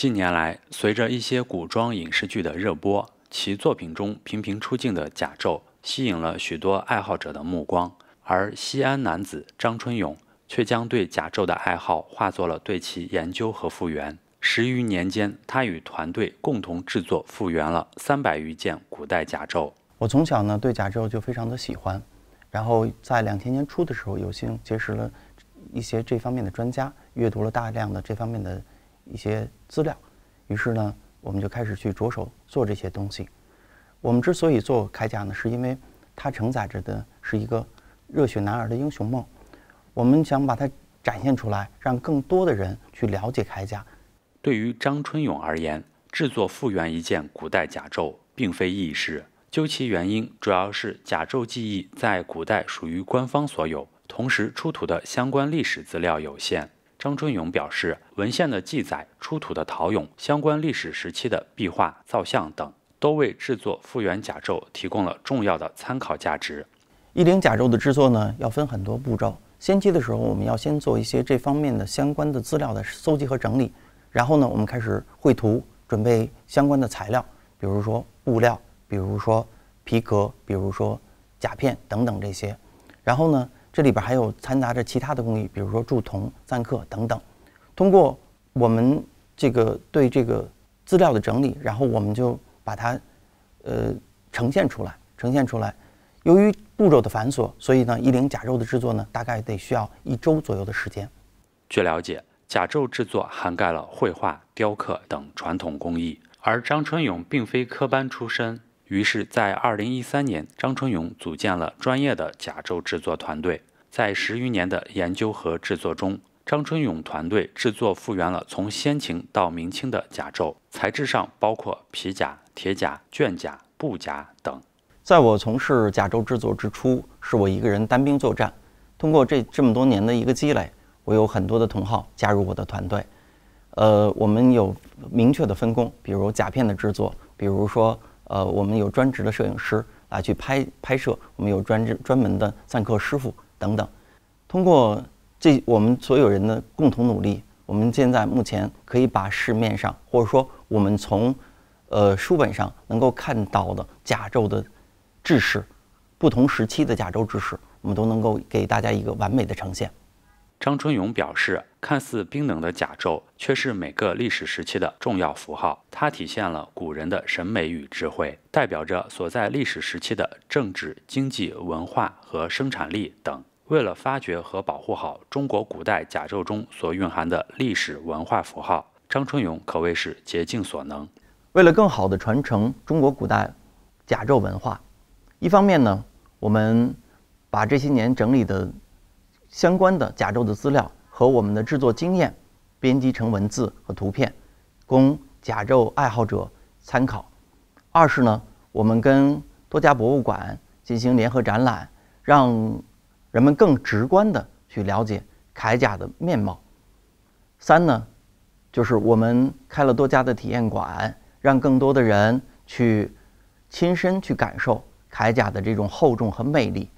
近年来，随着一些古装影视剧的热播，其作品中频频出镜的甲胄吸引了许多爱好者的目光。而西安男子张春勇却将对甲胄的爱好化作了对其研究和复原。十余年间，他与团队共同制作复原了三百余件古代甲胄。我从小呢对甲胄就非常的喜欢，然后在两千年初的时候有幸结识了一些这方面的专家，阅读了大量的这方面的。一些资料，于是呢，我们就开始去着手做这些东西。我们之所以做铠甲呢，是因为它承载着的是一个热血男儿的英雄梦。我们想把它展现出来，让更多的人去了解铠甲。对于张春勇而言，制作复原一件古代甲胄并非易事。究其原因，主要是甲胄技艺在古代属于官方所有，同时出土的相关历史资料有限。张春勇表示，文献的记载、出土的陶俑、相关历史时期的壁画、造像等，都为制作复原甲胄提供了重要的参考价值。一零甲胄的制作呢，要分很多步骤。先期的时候，我们要先做一些这方面的相关的资料的搜集和整理，然后呢，我们开始绘图，准备相关的材料，比如说布料，比如说皮革，比如说甲片等等这些，然后呢。这里边还有掺杂着其他的工艺，比如说铸铜、錾刻等等。通过我们这个对这个资料的整理，然后我们就把它呃呈现出来，呈现出来。由于步骤的繁琐，所以呢，一零甲胄的制作呢，大概得需要一周左右的时间。据了解，甲胄制作涵盖了绘画、雕刻等传统工艺，而张春勇并非科班出身。于是，在二零一三年，张春勇组建了专业的甲胄制作团队。在十余年的研究和制作中，张春勇团队制作复原了从先秦到明清的甲胄，材质上包括皮甲、铁甲、绢甲、布甲等。在我从事甲胄制作之初，是我一个人单兵作战。通过这这么多年的一个积累，我有很多的同好加入我的团队。呃，我们有明确的分工，比如甲片的制作，比如说。呃，我们有专职的摄影师来去拍拍摄，我们有专职专门的散客师傅等等。通过这我们所有人的共同努力，我们现在目前可以把市面上或者说我们从呃书本上能够看到的甲胄的制式、不同时期的甲胄制式，我们都能够给大家一个完美的呈现。张春勇表示，看似冰冷的甲胄，却是每个历史时期的重要符号，它体现了古人的审美与智慧，代表着所在历史时期的政治、经济、文化和生产力等。为了发掘和保护好中国古代甲胄中所蕴含的历史文化符号，张春勇可谓是竭尽所能。为了更好地传承中国古代甲胄文化，一方面呢，我们把这些年整理的。相关的甲胄的资料和我们的制作经验，编辑成文字和图片，供甲胄爱好者参考。二是呢，我们跟多家博物馆进行联合展览，让人们更直观的去了解铠甲的面貌。三呢，就是我们开了多家的体验馆，让更多的人去亲身去感受铠甲的这种厚重和魅力。